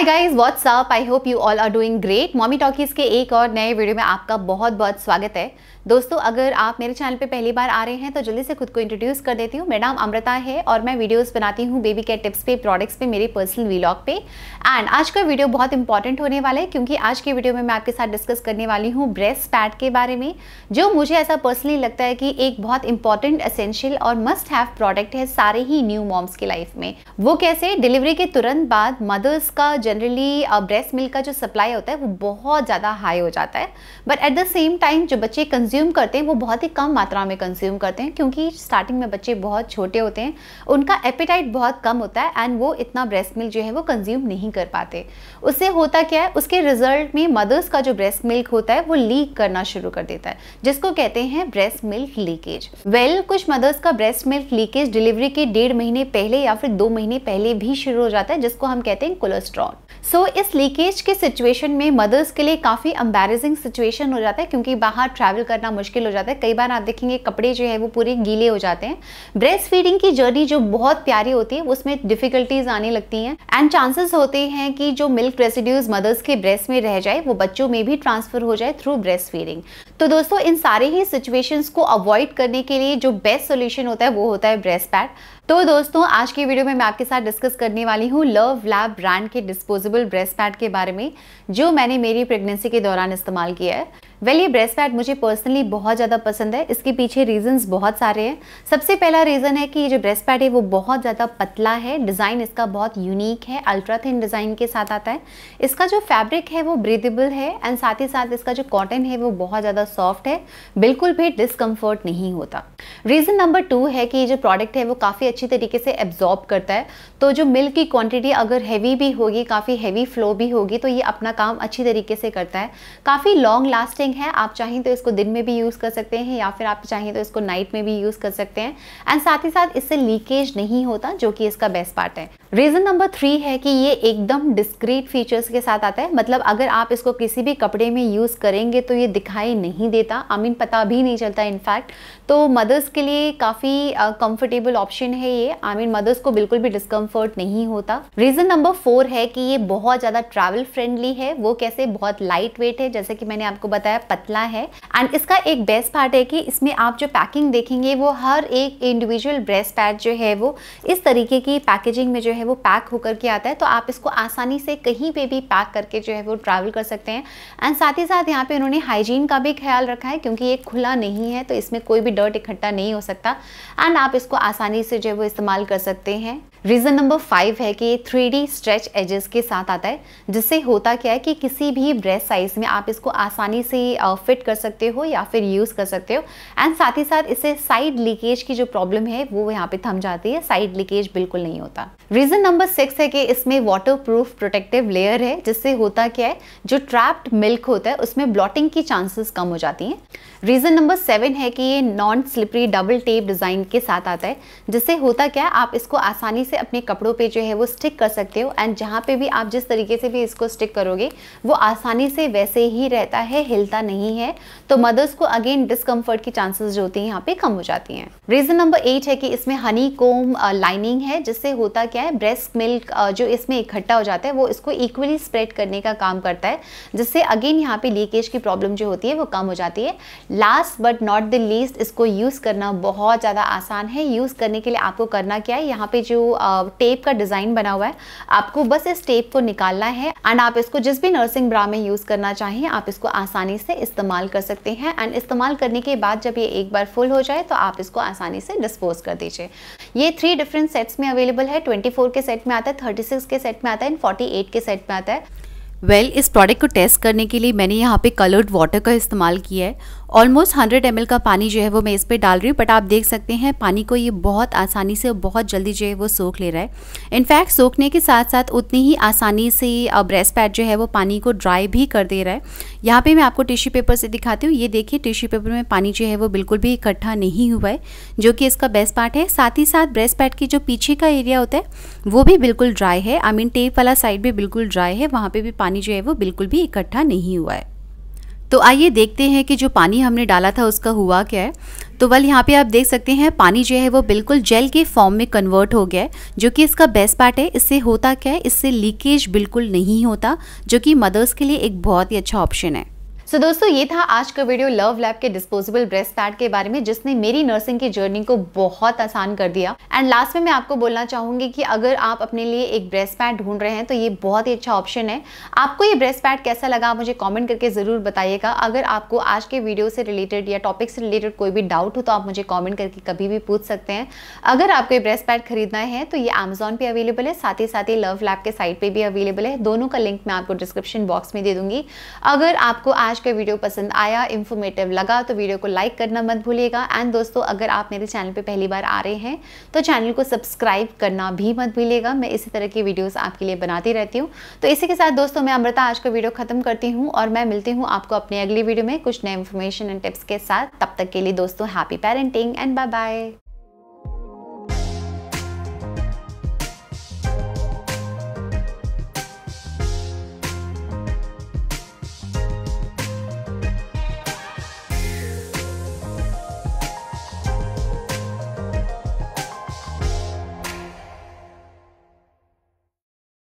hi guys what's up I hope you all are doing great mommy talkies के एक और नए video में आपका बहुत बहुत स्वागत है दोस्तों अगर आप मेरे चैनल पे पहली बार आ रहे हैं तो जल्दी से खुद को इंट्रोड्यूस कर देती हूँ मेरा नाम अमृता है और मैं वीडियोस बनाती हूँ बेबी केयर टिप्स पे प्रोडक्ट्स पे मेरे पर्सनल वीलॉग पे एंड आज का वीडियो बहुत इंपॉर्टेंट होने वाला है क्योंकि आज के वीडियो में मैं आपके साथ डिस्कस करने वाली हूँ ब्रेस्ट पैड के बारे में जो मुझे ऐसा पर्सनली लगता है कि एक बहुत इंपॉर्टेंट असेंशियल और मस्ट हैव प्रोडक्ट है सारे ही न्यू मॉम्स की लाइफ में वो कैसे डिलीवरी के तुरंत बाद मदर्स का जनरली ब्रेस्ट मिल्क का जो सप्लाई होता है वो बहुत ज़्यादा हाई हो जाता है but at the same time जो बच्चे कंज्यूम करते हैं वो बहुत ही कम मात्रा में कंज्यूम करते हैं क्योंकि स्टार्टिंग में बच्चे बहुत छोटे होते हैं उनका एपेटाइट बहुत कम होता है एंड वो इतना ब्रेस्ट मिल्क जो है वो कंज्यूम नहीं कर पाते उससे होता क्या है उसके रिजल्ट में मदर्स का जो ब्रेस्ट मिल्क होता है वो लीक करना शुरू कर देता है जिसको कहते हैं breast milk leakage well well, कुछ मदर्स का ब्रेस्ट मिल्क लीकेज डिलीवरी के डेढ़ महीने पहले या फिर दो महीने पहले भी शुरू हो जाता है जिसको हम कहते हैं कोलेस्ट्रॉल सो so, इस लीकेज के सिचुएशन में मदर्स के लिए काफ़ी अम्बेरेजिंग सिचुएशन हो जाता है क्योंकि बाहर ट्रैवल करना मुश्किल हो जाता है कई बार आप देखेंगे कपड़े जो है वो पूरे गीले हो जाते हैं ब्रेस्ट फीडिंग की जर्नी जो बहुत प्यारी होती है उसमें डिफिकल्टीज आने लगती हैं एंड चांसेस होते हैं कि जो मिल्क रेसिड्यूज मदर्स के ब्रेस्ट में रह जाए वो बच्चों में भी ट्रांसफर हो जाए थ्रू ब्रेस्ट फीडिंग तो दोस्तों इन सारे ही सिचुएशंस को अवॉइड करने के लिए जो बेस्ट सोल्यूशन होता है वो होता है ब्रेस्ट पैड तो दोस्तों आज की वीडियो में मैं आपके साथ डिस्कस करने वाली हूँ लव लैब ब्रांड के डिस्पोजेबल ब्रेस्ट पैड के बारे में जो मैंने मेरी प्रेगनेंसी के दौरान इस्तेमाल किया है वेल ये ब्रेस्ट फैट मुझे पर्सनली बहुत ज़्यादा पसंद है इसके पीछे रीजंस बहुत सारे हैं सबसे पहला रीज़न है कि ये जो ब्रेस्ट फैट है वो बहुत ज़्यादा पतला है डिज़ाइन इसका बहुत यूनिक है अल्ट्रा थिन डिज़ाइन के साथ आता है इसका जो फैब्रिक है वो ब्रीदेबल है एंड साथ ही साथ इसका जो कॉटन है वो बहुत ज़्यादा सॉफ्ट है बिल्कुल भी डिसकम्फर्ट नहीं होता रीज़न नंबर टू है कि ये जो प्रोडक्ट है वो काफ़ी अच्छी तरीके से एब्जॉर्ब करता है तो जो मिल्क की क्वांटिटी अगर हैवी भी होगी काफ़ी हैवी फ्लो भी होगी तो ये अपना काम अच्छी तरीके से करता है काफ़ी लॉन्ग लास्टिंग इवनिंग है आप चाहें तो इसको दिन में भी यूज़ कर सकते हैं या फिर आप चाहें तो इसको नाइट में भी यूज़ कर सकते हैं एंड साथ ही साथ इससे लीकेज नहीं होता जो कि इसका बेस्ट पार्ट है रीज़न नंबर थ्री है कि ये एकदम डिस्क्रीट फीचर्स के साथ आता है मतलब अगर आप इसको किसी भी कपड़े में यूज़ करेंगे तो ये दिखाई नहीं देता आई I मीन mean, पता भी नहीं चलता इनफैक्ट तो मदर्स के लिए काफ़ी कंफर्टेबल ऑप्शन है ये आई मीन मदर्स को बिल्कुल भी डिस्कम्फर्ट नहीं होता रीज़न नंबर फोर है कि ये बहुत ज़्यादा ट्रैवल फ्रेंडली है वो कैसे बहुत लाइट वेट है जैसे कि मैंने आपको बताया पतला है एंड इसका एक बेस्ट पार्ट है कि इसमें आप जो पैकिंग देखेंगे वो हर एक इंडिविजुअल ब्रेस्ट पैड जो है वो इस तरीके की पैकेजिंग में जो है है वो पैक होकर के आता है तो आप इसको आसानी से कहीं पे भी पैक करके जो है वो ट्रैवल कर सकते हैं एंड साथ ही साथ यहाँ पे उन्होंने हाइजीन का भी ख्याल रखा है क्योंकि ये खुला नहीं है तो इसमें कोई भी डर्ट इकट्ठा नहीं हो सकता एंड आप इसको आसानी से जो है वो इस्तेमाल कर सकते हैं रीज़न नंबर फाइव है कि ये थ्री स्ट्रेच एजेस के साथ आता है जिससे होता क्या है कि किसी भी ब्रेस्ट साइज़ में आप इसको आसानी से फिट कर सकते हो या फिर यूज़ कर सकते हो एंड साथ ही साथ इससे साइड लीकेज की जो प्रॉब्लम है वो यहाँ पे थम जाती है साइड लीकेज बिल्कुल नहीं होता रीज़न नंबर सिक्स है कि इसमें वाटर प्रूफ प्रोटेक्टिव लेयर है जिससे होता क्या है जो ट्रैप्ड मिल्क होता है उसमें ब्लॉटिंग की चांसेस कम हो जाती हैं रीज़न नंबर सेवन है कि ये non slippery double tape design के साथ आता है जिससे होता क्या है आप इसको आसानी से अपने कपड़ों पे जो है वो स्टिक कर सकते हो एंड जहाँ पे भी आप जिस तरीके से भी इसको स्टिक करोगे वो आसानी से वैसे ही रहता है हिलता नहीं है तो मदर्स को अगेन डिसकम्फर्ट की चांसेस जो होती हैं यहाँ पे कम हो जाती हैं रीज़न नंबर एट है कि इसमें हनी कोम लाइनिंग है जिससे होता क्या है ब्रेस्ट मिल्क uh, जो इसमें इकट्ठा हो जाता है वो इसको इक्वली स्प्रेड करने का काम करता है जिससे अगेन यहाँ पे लीकेज की प्रॉब्लम जो होती है वो कम हो जाती है last but not the least इसको यूज़ करना बहुत ज़्यादा आसान है यूज़ करने के लिए आपको करना क्या है यहाँ पे जो टेप का डिज़ाइन बना हुआ है आपको बस इस टेप को निकालना है एंड आप इसको जिस भी नर्सिंग ब्रा में यूज़ करना चाहिए आप इसको आसानी से इस्तेमाल कर सकते हैं एंड इस्तेमाल करने के बाद जब ये एक बार फुल हो जाए तो आप इसको आसानी से डिस्पोज कर दीजिए ये थ्री डिफरेंट सेट्स में अवेलेबल है ट्वेंटी के सेट में आता है थर्टी के सेट में आता है एंड फोर्टी के सेट में आता है वेल well, इस प्रोडक्ट को टेस्ट करने के लिए मैंने यहाँ पे कलर्ड वाटर का इस्तेमाल किया है ऑलमोस्ट हंड्रेड एम का पानी जो है वो मैं इस पर डाल रही हूँ बट आप देख सकते हैं पानी को ये बहुत आसानी से बहुत जल्दी जो है वो सोख ले रहा है इनफैक्ट सोखने के साथ साथ उतनी ही आसानी से ब्रेस्ट पैड जो है वो पानी को ड्राई भी कर दे रहा है यहाँ पे मैं आपको टिश्यू पेपर से दिखाती हूँ ये देखिए टिश्यू पेपर में पानी जो है वो बिल्कुल भी इकट्ठा नहीं हुआ है जो कि इसका बेस्ट पार्ट है साथ ही साथ ब्रेस्ट पैड की जो पीछे का एरिया होता है वो भी बिल्कुल ड्राई है आई मीन टेप वाला साइड भी बिल्कुल ड्राई है वहाँ पर भी पानी जो है वो बिल्कुल भी इकट्ठा नहीं हुआ है तो आइए देखते हैं कि जो पानी हमने डाला था उसका हुआ क्या है तो वल यहाँ पे आप देख सकते हैं पानी जो है वो बिल्कुल जेल के फॉर्म में कन्वर्ट हो गया है जो कि इसका बेस्ट पार्ट है इससे होता क्या है इससे लीकेज बिल्कुल नहीं होता जो कि मदर्स के लिए एक बहुत ही अच्छा ऑप्शन है सो so, दोस्तों ये था आज का वीडियो लव लैब के डिस्पोजेबल ब्रेस्ट पैड के बारे में जिसने मेरी नर्सिंग की जर्नी को बहुत आसान कर दिया एंड लास्ट में मैं आपको बोलना चाहूंगी कि अगर आप अपने लिए एक ब्रेस्ट पैड ढूंढ रहे हैं तो ये बहुत ही अच्छा ऑप्शन है आपको ये ब्रेस्ट पैड कैसा लगा मुझे कॉमेंट करके ज़रूर बताइएगा अगर आपको आज के वीडियो से रिलेटेड या टॉपिक से रिलेटेड कोई भी डाउट हो तो आप मुझे कॉमेंट करके कभी भी पूछ सकते हैं अगर आपको ये ब्रेस्ट पैड खरीदना है तो ये अमेजोन पर अवेलेबल है साथ ही साथ ही लव लैब के साइट पर भी अवेलेबल है दोनों का लिंक मैं आपको डिस्क्रिप्शन बॉक्स में दे दूंगी अगर आपको आज का वीडियो पसंद आया इन्फॉर्मेटिव लगा तो वीडियो को लाइक करना मत भूलिएगा एंड दोस्तों अगर आप मेरे चैनल पे पहली बार आ रहे हैं तो चैनल को सब्सक्राइब करना भी मत भूलिएगा मैं इसी तरह की वीडियोस आपके लिए बनाती रहती हूँ तो इसी के साथ दोस्तों मैं अमृता आज का वीडियो ख़त्म करती हूँ और मैं मिलती हूँ आपको अपने अगली वीडियो में कुछ नए इन्फॉर्मेशन एंड टिप्स के साथ तब तक के लिए दोस्तों happy parenting and bye bye